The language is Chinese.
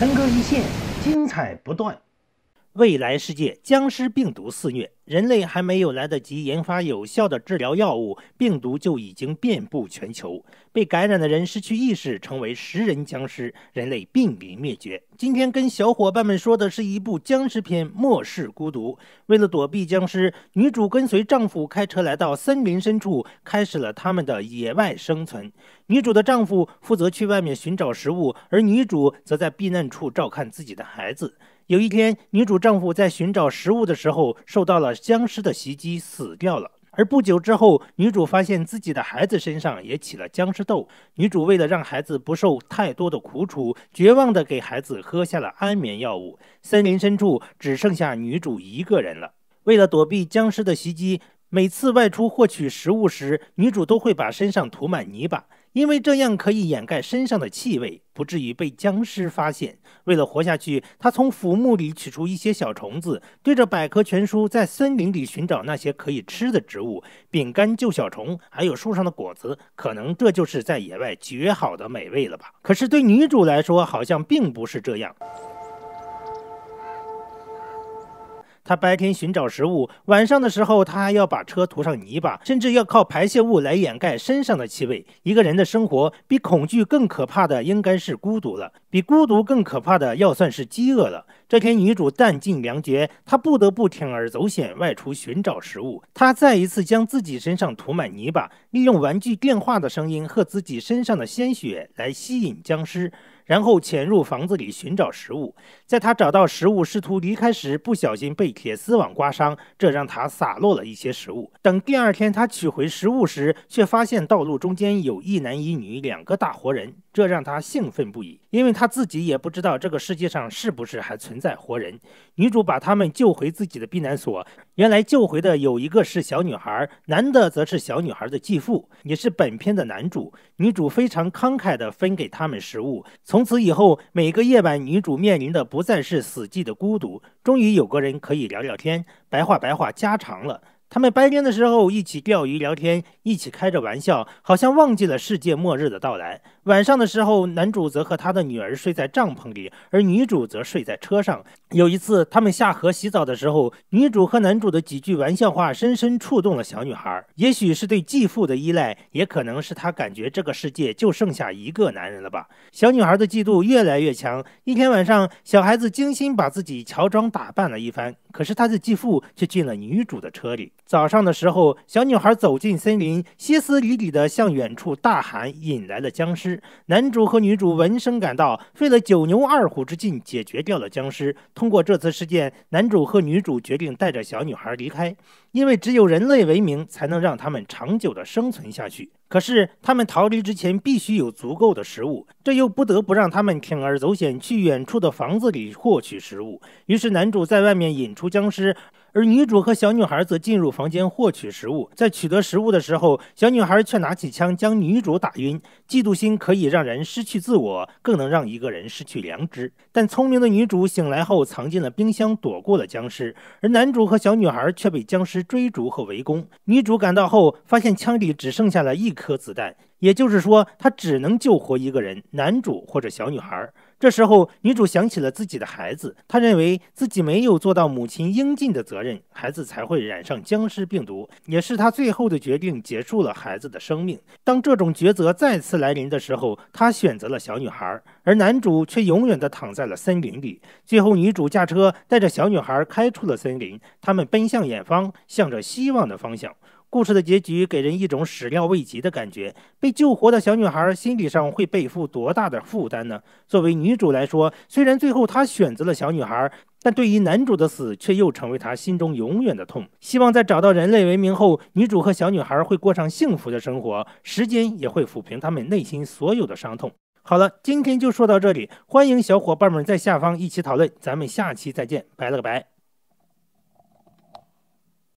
分隔一线，精彩不断。未来世界，僵尸病毒肆虐。人类还没有来得及研发有效的治疗药物，病毒就已经遍布全球。被感染的人失去意识，成为食人僵尸，人类濒临灭绝。今天跟小伙伴们说的是一部僵尸片《末世孤独》。为了躲避僵尸，女主跟随丈夫开车来到森林深处，开始了他们的野外生存。女主的丈夫负责去外面寻找食物，而女主则在避难处照看自己的孩子。有一天，女主丈夫在寻找食物的时候受到了。僵尸的袭击死掉了，而不久之后，女主发现自己的孩子身上也起了僵尸痘。女主为了让孩子不受太多的苦楚，绝望地给孩子喝下了安眠药物。森林深处只剩下女主一个人了。为了躲避僵尸的袭击，每次外出获取食物时，女主都会把身上涂满泥巴。因为这样可以掩盖身上的气味，不至于被僵尸发现。为了活下去，他从腐木里取出一些小虫子，对着百科全书，在森林里寻找那些可以吃的植物、饼干、救小虫，还有树上的果子。可能这就是在野外绝好的美味了吧？可是对女主来说，好像并不是这样。他白天寻找食物，晚上的时候他还要把车涂上泥巴，甚至要靠排泄物来掩盖身上的气味。一个人的生活，比恐惧更可怕的应该是孤独了；比孤独更可怕的要算是饥饿了。这天，女主弹尽粮绝，她不得不铤而走险外出寻找食物。她再一次将自己身上涂满泥巴，利用玩具电话的声音和自己身上的鲜血来吸引僵尸。然后潜入房子里寻找食物，在他找到食物试图离开时，不小心被铁丝网刮伤，这让他洒落了一些食物。等第二天他取回食物时，却发现道路中间有一男一女两个大活人。这让他兴奋不已，因为他自己也不知道这个世界上是不是还存在活人。女主把他们救回自己的避难所，原来救回的有一个是小女孩，男的则是小女孩的继父，也是本片的男主。女主非常慷慨地分给他们食物。从此以后，每个夜晚，女主面临的不再是死寂的孤独，终于有个人可以聊聊天。白话白话，家常了。他们白天的时候一起钓鱼聊天，一起开着玩笑，好像忘记了世界末日的到来。晚上的时候，男主则和他的女儿睡在帐篷里，而女主则睡在车上。有一次，他们下河洗澡的时候，女主和男主的几句玩笑话深深触动了小女孩。也许是对继父的依赖，也可能是她感觉这个世界就剩下一个男人了吧。小女孩的嫉妒越来越强。一天晚上，小孩子精心把自己乔装打扮了一番。可是他的继父却进了女主的车里。早上的时候，小女孩走进森林，歇斯底里的向远处大喊，引来了僵尸。男主和女主闻声赶到，费了九牛二虎之劲解决掉了僵尸。通过这次事件，男主和女主决定带着小女孩离开，因为只有人类文明才能让他们长久的生存下去。可是他们逃离之前必须有足够的食物，这又不得不让他们铤而走险去远处的房子里获取食物。于是男主在外面引出僵尸。而女主和小女孩则进入房间获取食物，在取得食物的时候，小女孩却拿起枪将女主打晕。嫉妒心可以让人失去自我，更能让一个人失去良知。但聪明的女主醒来后藏进了冰箱，躲过了僵尸。而男主和小女孩却被僵尸追逐和围攻。女主赶到后，发现枪里只剩下了一颗子弹。也就是说，他只能救活一个人，男主或者小女孩。这时候，女主想起了自己的孩子，她认为自己没有做到母亲应尽的责任，孩子才会染上僵尸病毒，也是她最后的决定，结束了孩子的生命。当这种抉择再次来临的时候，她选择了小女孩，而男主却永远的躺在了森林里。最后，女主驾车带着小女孩开出了森林，他们奔向远方，向着希望的方向。故事的结局给人一种始料未及的感觉。被救活的小女孩心理上会背负多大的负担呢？作为女主来说，虽然最后她选择了小女孩，但对于男主的死却又成为她心中永远的痛。希望在找到人类文明后，女主和小女孩会过上幸福的生活，时间也会抚平他们内心所有的伤痛。好了，今天就说到这里，欢迎小伙伴们在下方一起讨论，咱们下期再见，拜了个拜。